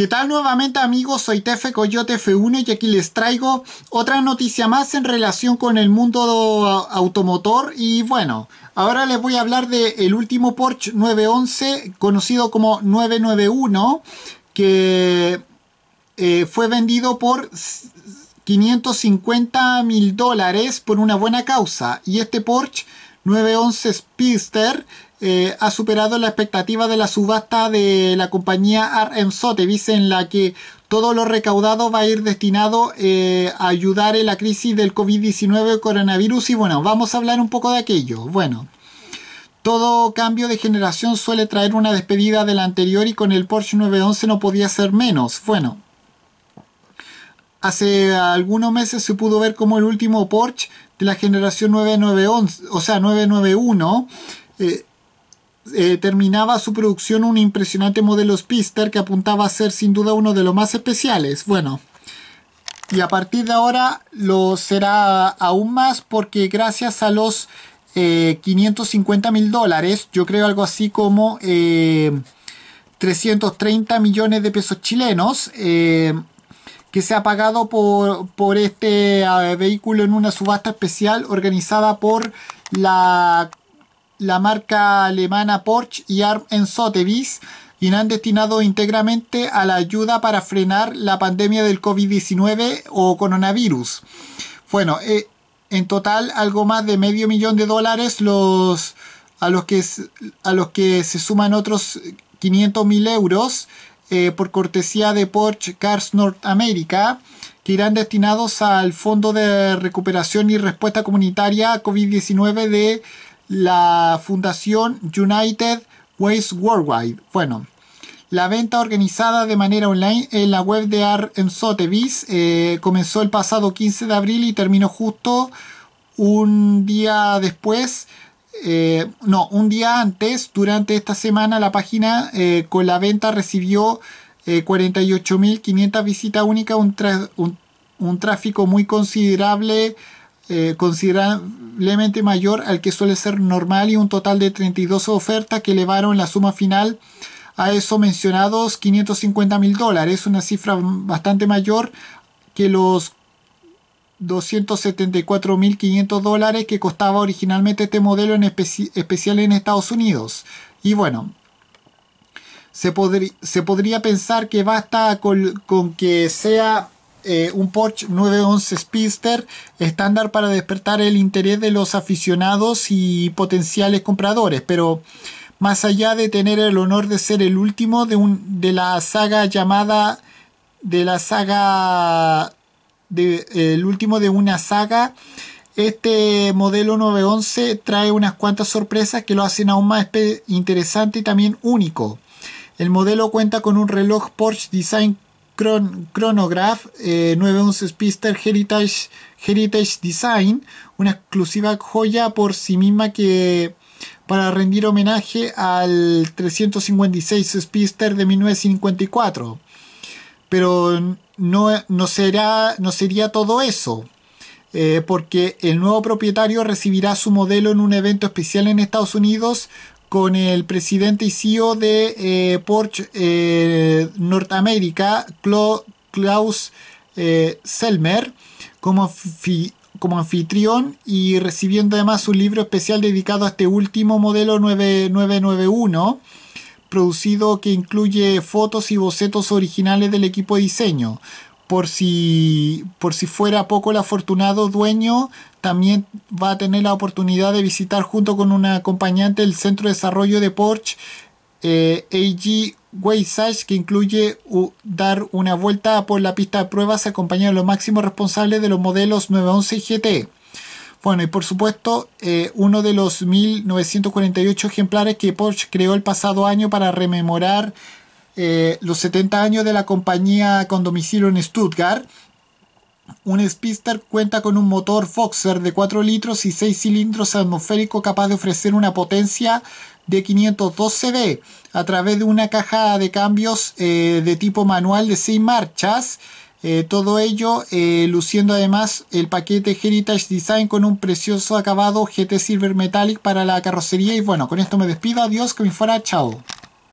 ¿Qué tal nuevamente amigos? Soy Tefe Coyote F1 y aquí les traigo otra noticia más en relación con el mundo automotor y bueno, ahora les voy a hablar del último Porsche 911 conocido como 991 que eh, fue vendido por 550 mil dólares por una buena causa y este Porsche 911 Speedster eh, ha superado la expectativa de la subasta de la compañía RM Sotheby's en la que todo lo recaudado va a ir destinado eh, a ayudar en la crisis del COVID-19 coronavirus y bueno, vamos a hablar un poco de aquello. Bueno, todo cambio de generación suele traer una despedida de la anterior y con el Porsche 911 no podía ser menos. Bueno, hace algunos meses se pudo ver como el último Porsche de la generación 991, o sea, 991 eh, eh, terminaba su producción un impresionante modelo Spister que apuntaba a ser sin duda uno de los más especiales. Bueno, y a partir de ahora lo será aún más porque gracias a los 550 eh, mil dólares, yo creo algo así como 330 millones de pesos chilenos, que se ha pagado por, este eh, vehículo en una subasta especial organizada por la, la marca alemana Porsche y Arm en Sotheby's y han destinado íntegramente a la ayuda para frenar la pandemia del COVID-19 o coronavirus. Bueno, eh, en total algo más de medio millón de dólares los, a, los que, a los que se suman otros 500 mil euros eh, por cortesía de Porsche Cars North America, que irán destinados al Fondo de Recuperación y Respuesta Comunitaria COVID-19 de la Fundación United Ways Worldwide. Bueno, la venta organizada de manera online en la web de Art Sotheby's eh, comenzó el pasado 15 de abril y terminó justo un día después eh, no, un día antes, durante esta semana, la página eh, con la venta recibió 48.500 eh, visitas únicas, un, tráfico muy considerable, considerablemente mayor al que suele ser normal y un total de 32 ofertas que elevaron la suma final a esos mencionados 550 mil dólares, una cifra bastante mayor que los 274.500 dólares que costaba originalmente este modelo en especial en Estados Unidos. Y bueno, se, se podría pensar que basta con, que sea eh, un Porsche 911 Speedster estándar para despertar el interés de los aficionados y potenciales compradores, pero más allá de tener el honor de ser el último de, un, de la saga llamada de la saga el último de una saga. Este modelo 911 trae unas cuantas sorpresas que lo hacen aún más interesante y también único. El modelo cuenta con un reloj Porsche Design Chronograph 911 eh, Speedster Heritage, Heritage Design, una exclusiva joya por sí misma que para rendir homenaje al 356 Speedster de 1954 pero no, será, no sería todo eso. Eh, porque el nuevo propietario recibirá su modelo en un evento especial en Estados Unidos con el presidente y CEO de eh, Porsche eh, Norteamérica, Klaus Selmer, como, como anfitrión y recibiendo además un libro especial dedicado a este último modelo 9991 producido que incluye fotos y bocetos originales del equipo de diseño. Por si, por si fuera poco el afortunado dueño, también va a tener la oportunidad de visitar junto con una acompañante el Centro de Desarrollo de Porsche eh, AG Weissach que incluye dar una vuelta por la pista de pruebas acompañado de los máximos responsables de los modelos 911 y GT. Bueno, y por supuesto, eh, uno de los 1948 ejemplares que Porsche creó el pasado año para rememorar eh, los 70 años de la compañía con domicilio en Stuttgart. Un Speedster cuenta con un motor Foxer de 4 litros y 6 cilindros atmosférico capaz de ofrecer una potencia de 512 CV a través de una caja de cambios eh, de tipo manual de 6 marchas eh, todo ello eh, luciendo además el paquete Heritage Design con un precioso acabado GT Silver Metallic para la carrocería. Y bueno, con esto me despido. Adiós, que me fuera. Chao.